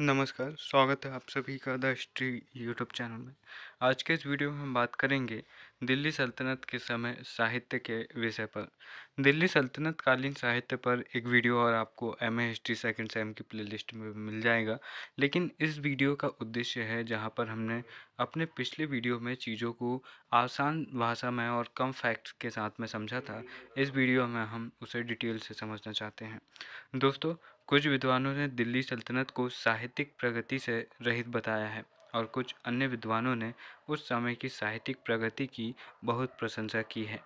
नमस्कार स्वागत है आप सभी का द हिस्ट्री यूट्यूब चैनल में आज के इस वीडियो में हम बात करेंगे दिल्ली सल्तनत के समय साहित्य के विषय पर दिल्ली सल्तनत कालीन साहित्य पर एक वीडियो और आपको M A history second sem की प्लेलिस्ट में मिल जाएगा लेकिन इस वीडियो का उद्देश्य है जहाँ पर हमने अपने पिछले वीडियो में चीज़ों को आसान भाषा में और कम फैक्ट्स के साथ में समझा था इस वीडियो में हम उसे डिटेल से समझना चाहते हैं दोस्तों कुछ विद्वानों ने दिल्ली सल्तनत को साहित्यिक प्रगति से रहित बताया है और कुछ अन्य विद्वानों ने उस समय की साहित्यिक प्रगति की बहुत प्रशंसा की है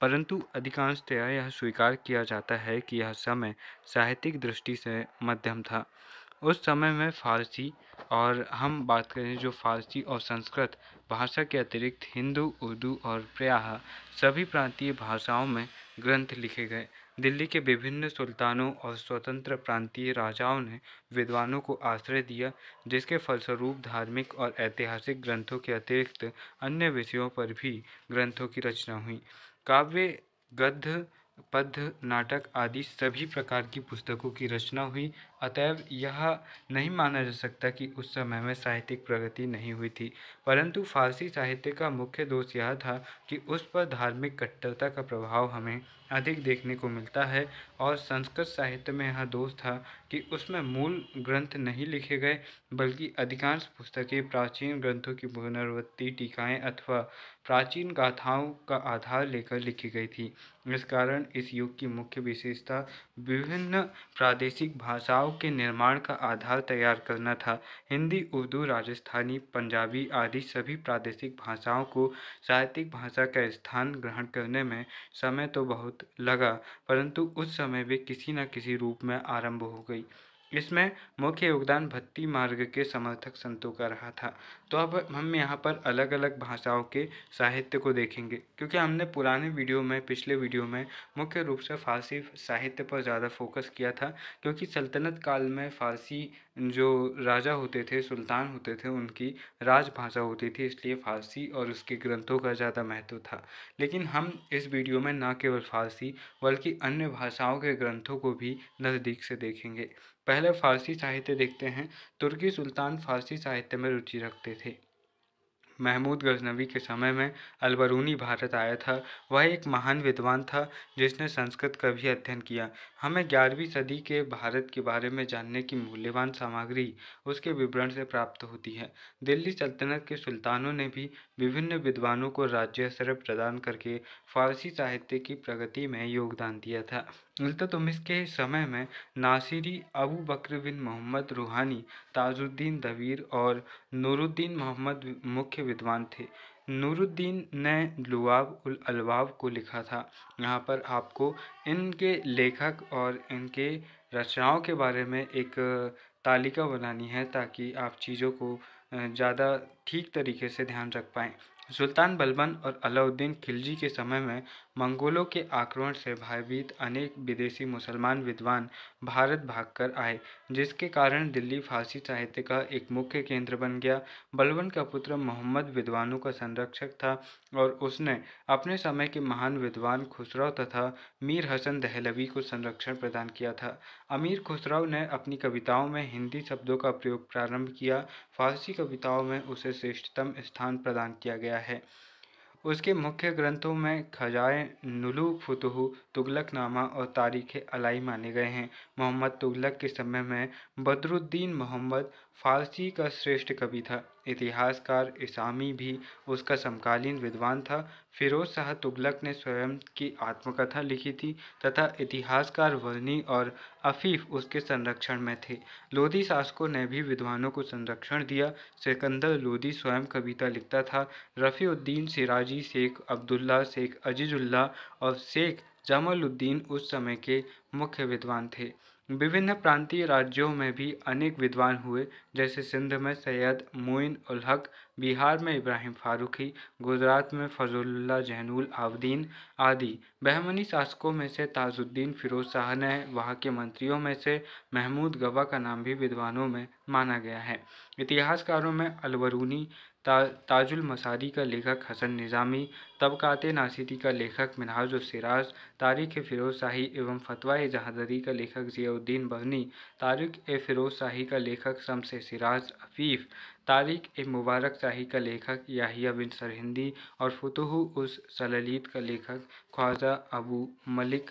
परंतु अधिकांशतया तो यह स्वीकार किया जाता है कि यह समय साहित्यिक दृष्टि से मध्यम था उस समय में फारसी और हम बात करें जो फारसी और संस्कृत भाषा के अतिरिक्त हिंदू उर्दू और प्रयाह सभी प्रांतीय भाषाओं में ग्रंथ लिखे गए दिल्ली के विभिन्न सुल्तानों और स्वतंत्र प्रांतीय राजाओं ने विद्वानों को आश्रय दिया जिसके फलस्वरूप धार्मिक और ऐतिहासिक ग्रंथों के अतिरिक्त अन्य विषयों पर भी ग्रंथों की रचना हुई काव्य गद्य पद्य नाटक आदि सभी प्रकार की पुस्तकों की रचना हुई अतएव यह नहीं माना जा सकता कि उस समय में साहित्यिक प्रगति नहीं हुई थी परंतु फारसी साहित्य का मुख्य दोष यह था कि उस पर धार्मिक कट्टरता का प्रभाव हमें अधिक देखने को मिलता है और संस्कृत साहित्य में यह दोष था कि उसमें मूल ग्रंथ नहीं लिखे गए बल्कि अधिकांश पुस्तकें प्राचीन ग्रंथों की पुनर्वृत्ति टीकाएँ अथवा प्राचीन गाथाओं का आधार लेकर लिखी गई थी इस कारण इस युग की मुख्य विशेषता विभिन्न प्रादेशिक भाषाओं भाषाओं के निर्माण का आधार तैयार करना था हिंदी उर्दू राजस्थानी पंजाबी आदि सभी प्रादेशिक भाषाओं को साहित्यिक भाषा का स्थान ग्रहण करने में समय तो बहुत लगा परंतु उस समय वे किसी न किसी रूप में आरंभ हो गई इसमें मुख्य योगदान भक्ति मार्ग के समर्थक संतों का रहा था तो अब हम यहाँ पर अलग अलग भाषाओं के साहित्य को देखेंगे क्योंकि हमने पुराने वीडियो में पिछले वीडियो में मुख्य रूप से फ़ारसी साहित्य पर ज़्यादा फोकस किया था क्योंकि सल्तनत काल में फ़ारसी जो राजा होते थे सुल्तान होते थे उनकी राजभाषा होती थी इसलिए फ़ारसी और उसके ग्रंथों का ज़्यादा महत्व था लेकिन हम इस वीडियो में ना केवल फ़ारसी बल्कि अन्य भाषाओं के ग्रंथों को भी नज़दीक से देखेंगे पहले फ़ारसी साहित्य देखते हैं तुर्की सुल्तान फ़ारसी साहित्य में रुचि रखते थे महमूद गजनवी के समय में अलबरूनी भारत आया था वह एक महान विद्वान था जिसने संस्कृत का भी अध्ययन किया हमें ग्यारहवीं सदी के भारत के बारे में जानने की मूल्यवान सामग्री उसके विवरण से प्राप्त होती है दिल्ली सल्तनत के सुल्तानों ने भी विभिन्न विद्वानों को राज्य स्तर प्रदान करके फारसी साहित्य की प्रगति में योगदान दिया था के समय में नासिरी अबू बकर बिन मोहम्मद रूहानी ताजुद्दीन दवीर और नूरुद्दीन मोहम्मद मुख्य विद्वान थे नूरुद्दीन ने लुआब उल अलवाब को लिखा था यहाँ पर आपको इनके लेखक और इनके रचनाओं के बारे में एक तालिका बनानी है ताकि आप चीज़ों को ज़्यादा ठीक तरीके से ध्यान रख पाएँ सुल्तान बलबन और अलाउद्दीन खिलजी के समय में मंगोलों के आक्रमण से भयभीत अनेक विदेशी मुसलमान विद्वान भारत भागकर आए जिसके कारण दिल्ली फारसी साहित्य का एक मुख्य केंद्र बन गया बलबन का पुत्र मोहम्मद विद्वानों का संरक्षक था और उसने अपने समय के महान विद्वान खुसराव तथा मीर हसन दहलवी को संरक्षण प्रदान किया था अमीर खुसराव ने अपनी कविताओं में हिंदी शब्दों का प्रयोग प्रारंभ किया फारसी कविताओं में उसे श्रेष्ठतम स्थान प्रदान किया गया है उसके मुख्य ग्रंथों में खजाए नुलू फुतहु तुगलकनामा और तारीख अलाई माने गए हैं मोहम्मद तुगलक के समय में बदरुद्दीन मोहम्मद फारसी का श्रेष्ठ कवि था इतिहासकार इसामी भी उसका समकालीन विद्वान था फिरोज शाह तुगलक ने स्वयं की आत्मकथा लिखी थी तथा इतिहासकार वर्नी और अफीफ उसके संरक्षण में थे लोधी शासकों ने भी विद्वानों को संरक्षण दिया सिकंदर लोधी स्वयं कविता लिखता था रफ़ीउद्दीन सिराजी शेख अब्दुल्ला शेख अजीजुल्ला और शेख जमालुद्दीन उस समय के मुख्य विद्वान थे विभिन्न प्रांतीय राज्यों में भी अनेक विद्वान हुए जैसे सिंध में सैयद मोइन उल हक बिहार में इब्राहिम फारूकी गुजरात में फजलुल्ला जहनूल आबदीन आदि बहमनी शासकों में से ताजुद्दीन फिरोज शाह ने वहाँ के मंत्रियों में से महमूद गवा का नाम भी विद्वानों में माना गया है इतिहासकारों में अलवरूनी ता, ताजुल मसारी का लेखक हसन निज़ामी तबक़ात नासिरी का लेखक मिनहाज सिराज तारिक फ़िरोज़ शाही एवं फ़तवा जहादरी का लेखक ज़ियाउद्दीन बहनी तारिक ए फ़िरोज़ शाही का लेखक शम्स सिराज अफ़ीफ़ तारिक ए मुबारक शाही का लेखक याहिया बिन सरहिंदी और फतोह उस सललीत का लेखक ख्वाजा अबू मलिक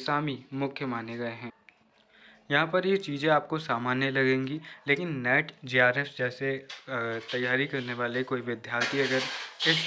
इसामी मुख्य माने गए हैं यहाँ पर ये चीज़ें आपको सामान्य लगेंगी लेकिन नेट जे जैसे तैयारी करने वाले कोई विद्यार्थी अगर इस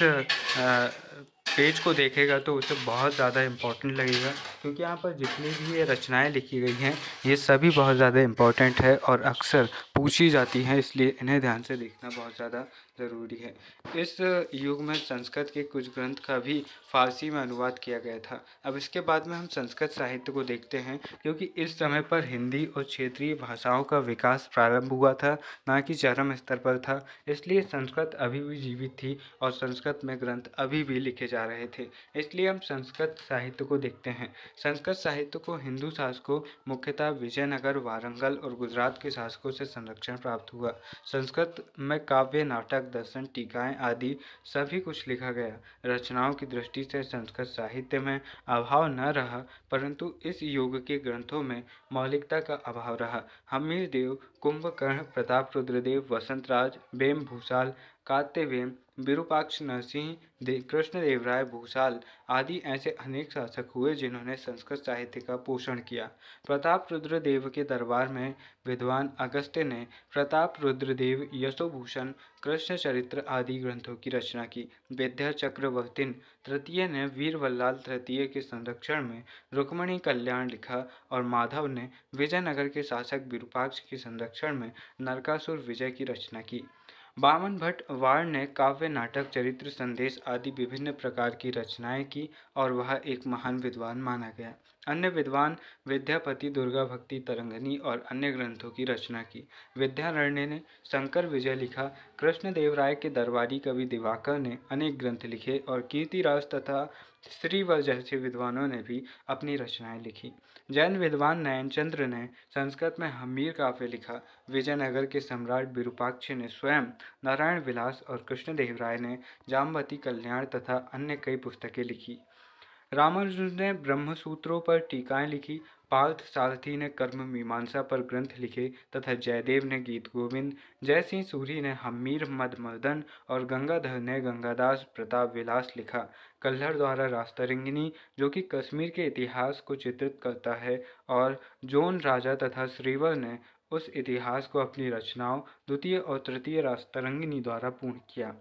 पेज को देखेगा तो उसे बहुत ज़्यादा इम्पोर्टेंट लगेगा क्योंकि यहाँ पर जितनी भी ये रचनाएं लिखी गई हैं ये सभी बहुत ज़्यादा इम्पोर्टेंट है और अक्सर पूछी जाती हैं इसलिए इन्हें ध्यान से देखना बहुत ज़्यादा ज़रूरी है इस युग में संस्कृत के कुछ ग्रंथ का भी फारसी में अनुवाद किया गया था अब इसके बाद में हम संस्कृत साहित्य को देखते हैं क्योंकि इस समय पर हिंदी और क्षेत्रीय भाषाओं का विकास प्रारंभ हुआ था ना कि चरम स्तर पर था इसलिए संस्कृत अभी भी जीवित थी और संस्कृत में ग्रंथ अभी भी लिखे जा रहे रहे थे इसलिए हम संस्कृत साहित्य को देखते हैं संस्कृत साहित्य को हिंदू शासकों मुख्यतः विजयनगर वारंगल और गुजरात के शासकों से संरक्षण प्राप्त हुआ संस्कृत में काव्य नाटक दर्शन टीकाएँ आदि सभी कुछ लिखा गया रचनाओं की दृष्टि से संस्कृत साहित्य में अभाव न रहा परंतु इस युग के ग्रंथों में मौलिकता का अभाव रहा हमीर देव कुंभकर्ण प्रताप रुद्रदेव वसंतराज बेम भूषाल कात्यवेम विरूपाक्ष नरसिंह दे, कृष्णदेव राय भूषाल आदि ऐसे अनेक शासक हुए जिन्होंने संस्कृत साहित्य का पोषण किया प्रताप रुद्रदेव के दरबार में विद्वान अगस्त्य ने प्रताप रुद्रदेव यशोभूषण कृष्ण चरित्र आदि ग्रंथों की रचना की विद्या चक्रवर्तीन तृतीय ने वीरवल्लाल तृतीय के संरक्षण में रुक्मणी कल्याण लिखा और माधव ने विजयनगर के शासक विरूपाक्ष के संरक्षण में नरकासुर विजय की रचना की बामन भट्ट वार ने काव्य नाटक चरित्र संदेश आदि विभिन्न प्रकार की रचनाएं की और वह एक महान विद्वान माना गया अन्य विद्वान विद्यापति दुर्गा भक्ति तरंगनी और अन्य ग्रंथों की रचना की विद्यारण्य ने शंकर विजय लिखा कृष्णदेव राय के दरबारी कवि दिवाकर ने अनेक ग्रंथ लिखे और कीर्तिराज तथा स्त्री व जैसे विद्वानों ने भी अपनी रचनाएं लिखी जैन विद्वान नयनचंद्र ने संस्कृत में हमीर काव्य लिखा विजयनगर के सम्राट विरूपाक्ष ने स्वयं नारायण विलास और कृष्णदेव राय ने जामवती कल्याण तथा अन्य कई पुस्तकें लिखी रामानुजन ने ब्रह्मसूत्रों पर टीकाएं लिखी पार्थ सारथी ने कर्म मीमांसा पर ग्रंथ लिखे तथा जयदेव ने गीत गोविंद जय सिंह सूरी ने हमीर मद मदन और गंगाधर ने गंगादास प्रताप विलास लिखा कल्हर द्वारा रास्तरंगिनी जो कि कश्मीर के इतिहास को चित्रित करता है और जोन राजा तथा श्रीवर ने उस इतिहास को अपनी रचनाओं द्वितीय और तृतीय रास्तरंगिनी द्वारा पूर्ण किया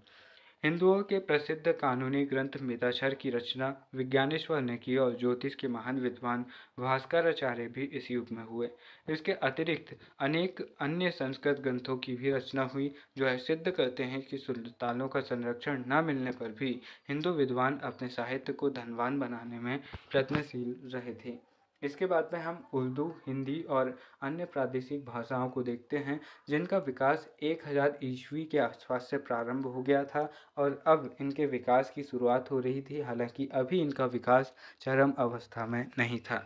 हिंदुओं के प्रसिद्ध कानूनी ग्रंथ मिताक्षर की रचना विज्ञानेश्वर ने की और ज्योतिष के महान विद्वान भास्कराचार्य भी इस युग में हुए इसके अतिरिक्त अनेक अन्य संस्कृत ग्रंथों की भी रचना हुई जो है सिद्ध करते हैं कि सुल्तानों का संरक्षण न मिलने पर भी हिंदू विद्वान अपने साहित्य को धनवान बनाने में प्रयत्नशील रहे थे इसके बाद में हम उर्दू हिंदी और अन्य प्रादेशिक भाषाओं को देखते हैं जिनका विकास 1000 ईस्वी के आसपास से प्रारंभ हो गया था और अब इनके विकास की शुरुआत हो रही थी हालांकि अभी इनका विकास चरम अवस्था में नहीं था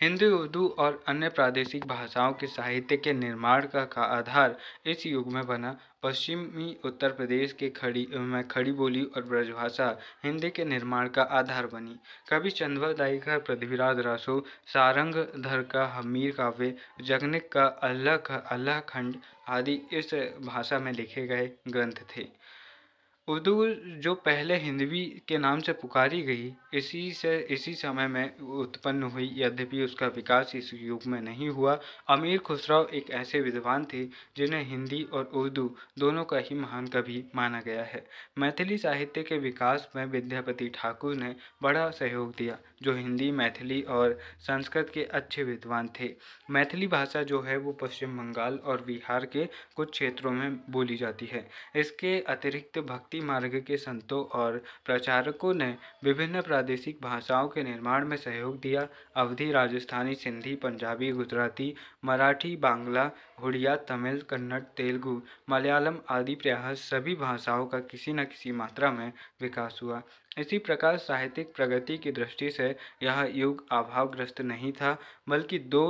हिंदी उर्दू और अन्य प्रादेशिक भाषाओं के साहित्य के निर्माण का, का आधार इस युग में बना पश्चिमी उत्तर प्रदेश के खड़ी में खड़ी बोली और ब्रजभाषा हिंदी के निर्माण का आधार बनी कवि चंद्र दाई का पृथ्वीराज रासो सारंग धर का हमीर काव्य जगनिक का अल्लाह अल्लाह खंड आदि इस भाषा में लिखे गए ग्रंथ थे उर्दू जो पहले हिंदवी के नाम से पुकारी गई इसी से इसी समय में उत्पन्न हुई यद्यपि उसका विकास इस युग में नहीं हुआ अमीर खुसराव एक ऐसे विद्वान थे जिन्हें हिंदी और उर्दू दोनों का ही महान कवि माना गया है मैथिली साहित्य के विकास में विद्यापति ठाकुर ने बड़ा सहयोग दिया जो हिंदी मैथिली और संस्कृत के अच्छे विद्वान थे मैथिली भाषा जो है वो पश्चिम बंगाल और बिहार के कुछ क्षेत्रों में बोली जाती है इसके अतिरिक्त भक्ति मार्ग के संतों और प्रचारकों ने विभिन्न प्रादेशिक भाषाओं के निर्माण में सहयोग दिया अवधि राजस्थानी सिंधी पंजाबी गुजराती मराठी बांग्ला उड़िया तमिल कन्नड़ तेलुगु मलयालम आदि प्रयास सभी भाषाओं का किसी न किसी मात्रा में विकास हुआ इसी प्रकार साहित्यिक प्रगति की दृष्टि से यह युग अभावग्रस्त नहीं था बल्कि दो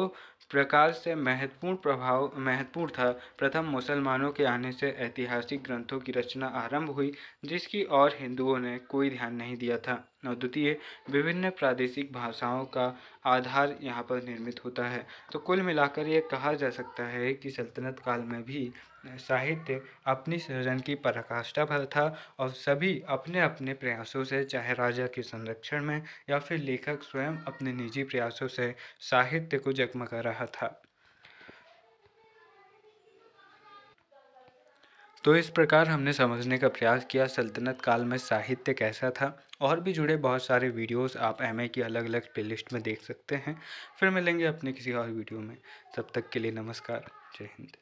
प्रकार से महत्वपूर्ण प्रभाव महत्वपूर्ण था प्रथम मुसलमानों के आने से ऐतिहासिक ग्रंथों की रचना आरंभ हुई जिसकी ओर हिंदुओं ने कोई ध्यान नहीं दिया था और द्वितीय विभिन्न प्रादेशिक भाषाओं का आधार यहाँ पर निर्मित होता है तो कुल मिलाकर यह कहा जा सकता है कि सल्तनत काल में भी साहित्य अपनी सृजन की पराकाष्ठा भर था और सभी अपने अपने प्रयासों से चाहे राजा के संरक्षण में या फिर लेखक स्वयं अपने निजी प्रयासों से साहित्य को जगमगा रहा था तो इस प्रकार हमने समझने का प्रयास किया सल्तनत काल में साहित्य कैसा था और भी जुड़े बहुत सारे वीडियोस आप एम की अलग अलग प्लेलिस्ट में देख सकते हैं फिर मिलेंगे अपने किसी और वीडियो में तब तक के लिए नमस्कार जय हिंद